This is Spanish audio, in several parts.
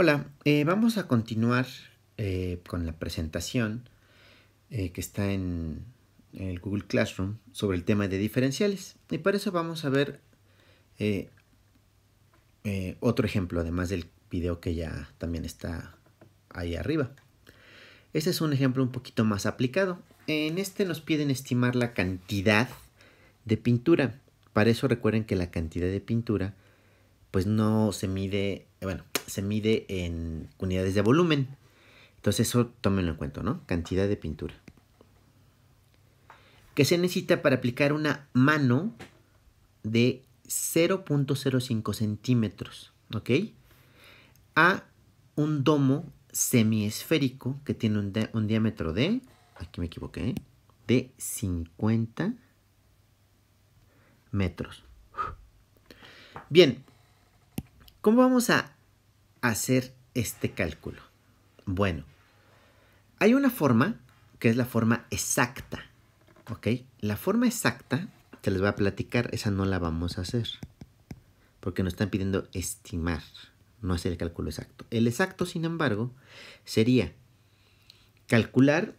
Hola, eh, vamos a continuar eh, con la presentación eh, que está en, el Google Classroom sobre el tema de diferenciales. Y para eso vamos a ver otro ejemplo, además del video que ya también está ahí arriba. Este es un ejemplo un poquito más aplicado. En este nos piden estimar la cantidad de pintura. Para eso recuerden que la cantidad de pintura pues no se mide, bueno, se mide en unidades de volumen. Entonces eso tómenlo en cuenta, ¿no? Cantidad de pintura. Que se necesita para aplicar una mano de 0.05 centímetros, ¿ok? A un domo semiesférico que tiene un, diámetro de, aquí me equivoqué, ¿eh? de 50 metros. Bien, ¿cómo vamos a hacer este cálculo? Bueno, hay una forma que es la forma exacta, ¿ok? La forma exacta, te les voy a platicar, esa no la vamos a hacer, porque nos están pidiendo estimar, no hacer el cálculo exacto. El exacto, sin embargo, sería calcular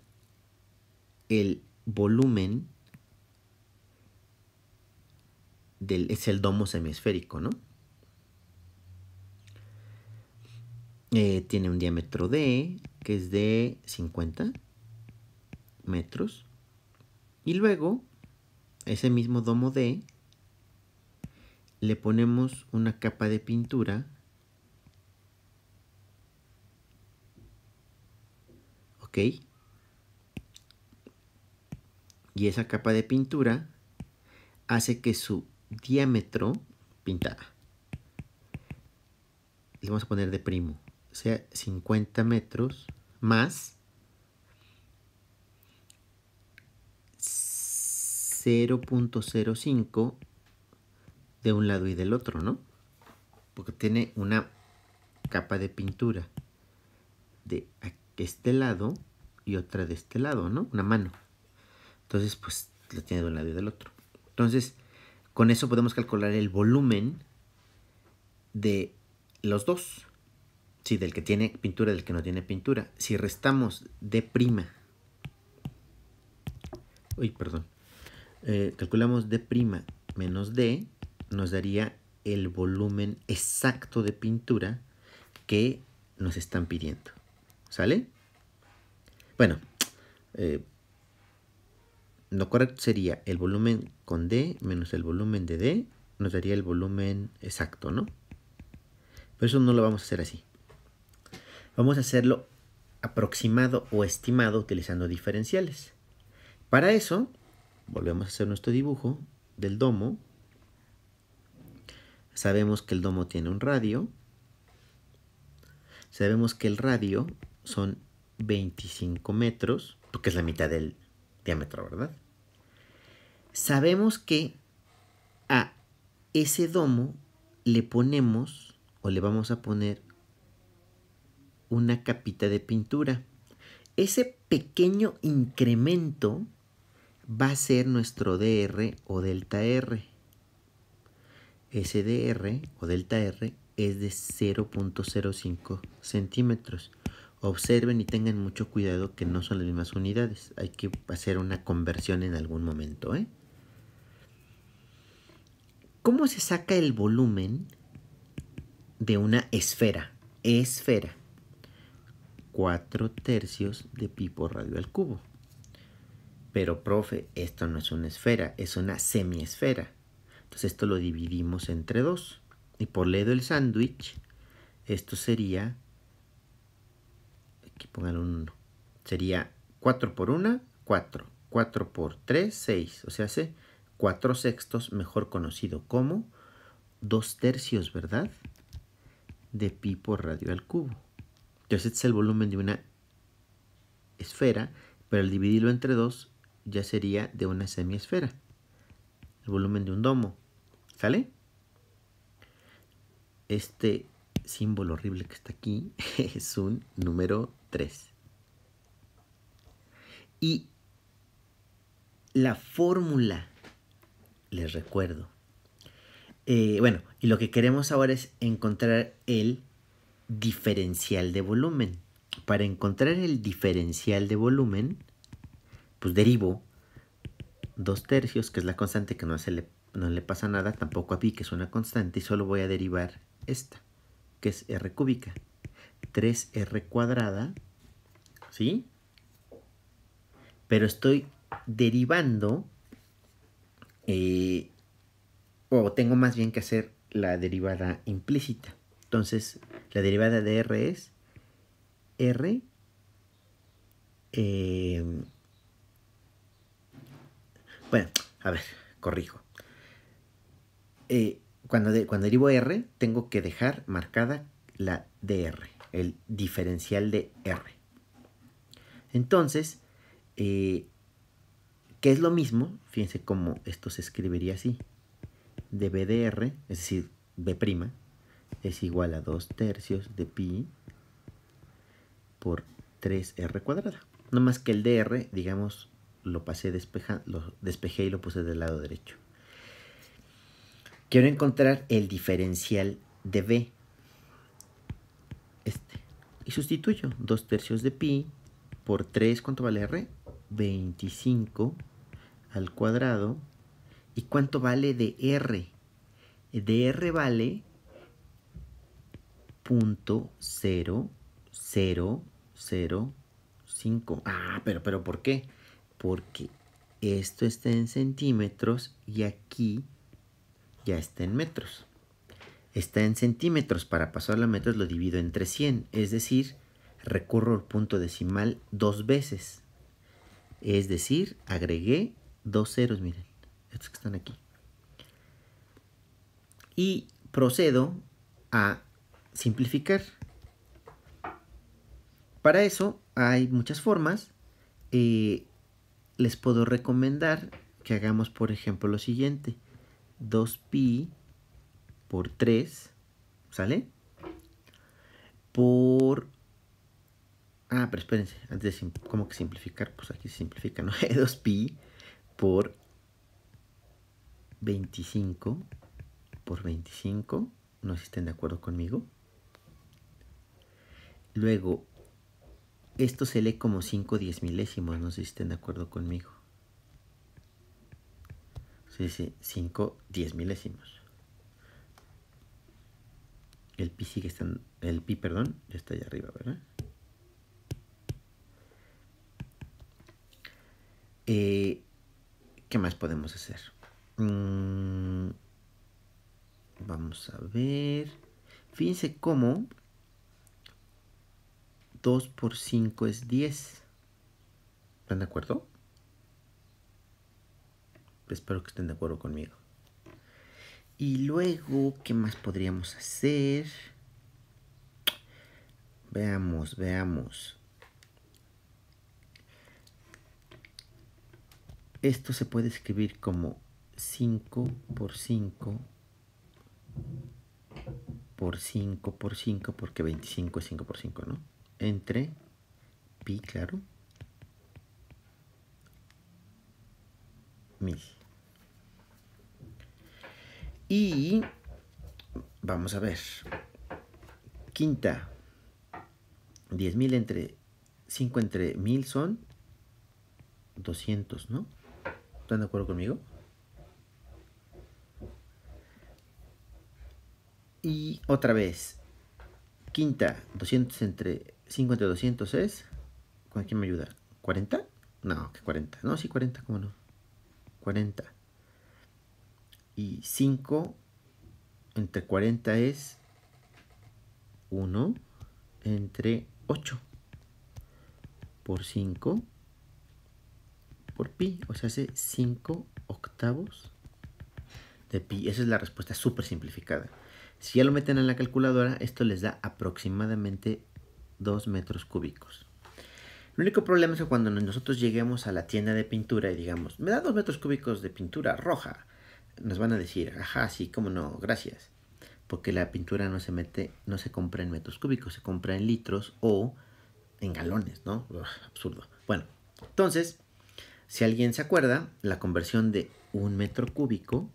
el volumen del, es el domo semiesférico, ¿no? Eh, tiene un diámetro de que es de 50 metros. Y luego, ese mismo domo de le ponemos una capa de pintura. ¿Ok? Y esa capa de pintura hace que su diámetro pintada. Le vamos a poner de primo o sea, 50 metros más 0.05 de un lado y del otro, ¿no? Porque tiene una capa de pintura de este lado y otra de este lado, ¿no? Una mano. Entonces, pues lo tiene de un lado y del otro. Entonces, con eso podemos calcular el volumen de los dos. Sí, del que tiene pintura, del que no tiene pintura. Si restamos D' uy, perdón. Eh, calculamos D' menos D, nos daría el volumen exacto de pintura que nos están pidiendo. ¿Sale? Bueno, eh, lo correcto sería el volumen con D menos el volumen de D, nos daría el volumen exacto, ¿no? Pero eso no lo vamos a hacer así. Vamos a hacerlo aproximado o estimado utilizando diferenciales. Para eso, volvemos a hacer nuestro dibujo del domo. Sabemos que el domo tiene un radio. Sabemos que el radio son 25 metros, porque es la mitad del diámetro, ¿verdad? Sabemos que a ese domo le ponemos o le vamos a poner una capita de pintura. Ese pequeño incremento va a ser nuestro DR o delta R. Ese DR o delta R es de 0.05 centímetros. Observen y tengan mucho cuidado que no son las mismas unidades. Hay que hacer una conversión en algún momento. ¿eh? ¿Cómo se saca el volumen de una esfera? Esfera. 4 tercios de pi por radio al cubo. Pero profe, esto no es una esfera, es una semiesfera. Entonces esto lo dividimos entre 2. Y por ley el sándwich, esto sería, aquí pongan un 1, sería 4 por 1, 4. 4 por 3, 6. O sea, hace 4 sextos, mejor conocido como 2 tercios, ¿verdad? De pi por radio al cubo. Entonces este es el volumen de una esfera, pero al dividirlo entre dos ya sería de una semiesfera. El volumen de un domo. ¿Sale? Este símbolo horrible que está aquí es un número 3. Y la fórmula, les recuerdo. Eh, bueno, y lo que queremos ahora es encontrar el diferencial de volumen. Para encontrar el diferencial de volumen, pues derivo dos tercios, que es la constante que no, se le, no le pasa nada, tampoco a pi, que es una constante, y solo voy a derivar esta, que es r cúbica. 3r cuadrada, ¿sí? Pero estoy derivando, eh, o tengo más bien que hacer la derivada implícita. Entonces, la derivada de R es R eh, bueno, a ver, corrijo. Eh, cuando, cuando derivo R, tengo que dejar marcada la dr, el diferencial de R. Entonces, ¿qué eh, que es lo mismo, fíjense cómo esto se escribiría así, de de R, es decir, B', es igual a 2 tercios de pi por 3r cuadrada. No más que el dr, digamos, lo pasé despeja, lo despejé y lo puse del lado derecho. Quiero encontrar el diferencial de b. Este. Y sustituyo 2 tercios de pi por 3, ¿cuánto vale r? 25 al cuadrado. ¿Y cuánto vale de r? De r vale 0.0005. Ah, pero, pero ¿por qué? Porque esto está en centímetros y aquí ya está en metros. Está en centímetros. Para pasar la metros lo divido entre 100. Es decir, recurro el punto decimal dos veces. Es decir, agregué dos ceros, miren. Estos que están aquí. Y procedo a simplificar. Para eso hay muchas formas. Eh, les puedo recomendar que hagamos, por ejemplo, lo siguiente. 2pi por 3, ¿sale? Por... Ah, pero espérense, antes de como que simplificar, pues aquí se simplifica, ¿no? 2pi por 25 por 25, no sé si estén de acuerdo conmigo. Luego, esto se lee como 5 diez milésimos, no sé si estén de acuerdo conmigo. Se dice 5 diez milésimos. El pi sigue estando, el pi, perdón, ya está allá arriba, ¿verdad? Eh, ¿Qué más podemos hacer? Mm, vamos a ver. Fíjense cómo 2 por 5 es 10. ¿Están de acuerdo? Espero que estén de acuerdo conmigo. Y luego, ¿qué más podríamos hacer? Veamos, veamos. Esto se puede escribir como 5 por 5 por 5 por 5 porque 25 es 5 por 5, ¿no? entre pi, claro, mil. Y vamos a ver. Quinta. 10.000 entre 5 entre 1000 son 200, ¿no? ¿Están de acuerdo conmigo? Y otra vez. Quinta, 200 entre 5 entre 200 es... ¿Con quién me ayuda? ¿40? No, que 40. No, sí, 40, ¿cómo no? 40. Y 5 entre 40 es 1 entre 8 por 5 por pi. O sea, hace 5 octavos de pi. Esa es la respuesta súper simplificada. Si ya lo meten en la calculadora, esto les da aproximadamente 2 metros cúbicos. El único problema es que cuando nosotros lleguemos a la tienda de pintura y digamos, me da 2 metros cúbicos de pintura roja, nos van a decir, ajá, sí, cómo no, gracias. Porque la pintura no se mete, no se compra en metros cúbicos, se compra en litros o en galones, ¿no? absurdo. Bueno, entonces, si alguien se acuerda, la conversión de un metro cúbico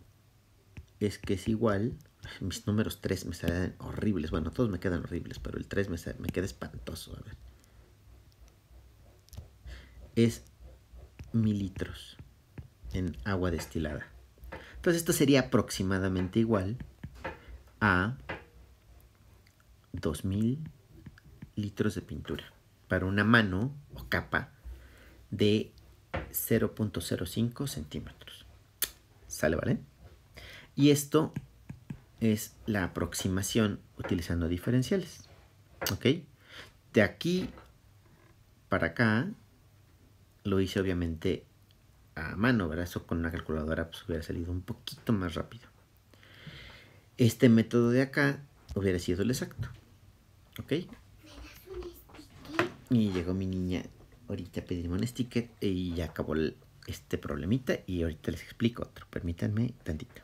es que es igual mis números 3 me salen horribles. Bueno, todos me quedan horribles, pero el 3 me, me queda espantoso. A ver. Es mililitros en agua destilada. Entonces esto sería aproximadamente igual a 2000 litros de pintura para una mano o capa de 0.05 centímetros. ¿Sale, vale? Y esto es la aproximación utilizando diferenciales. ¿Ok? De aquí para acá lo hice obviamente a mano, ¿verdad? Eso con una calculadora pues, hubiera salido un poquito más rápido. Este método de acá hubiera sido el exacto. ¿Ok? ¿Me y llegó mi niña. Ahorita pedimos un sticker y ya acabó este problemita y ahorita les explico otro. Permítanme tantito.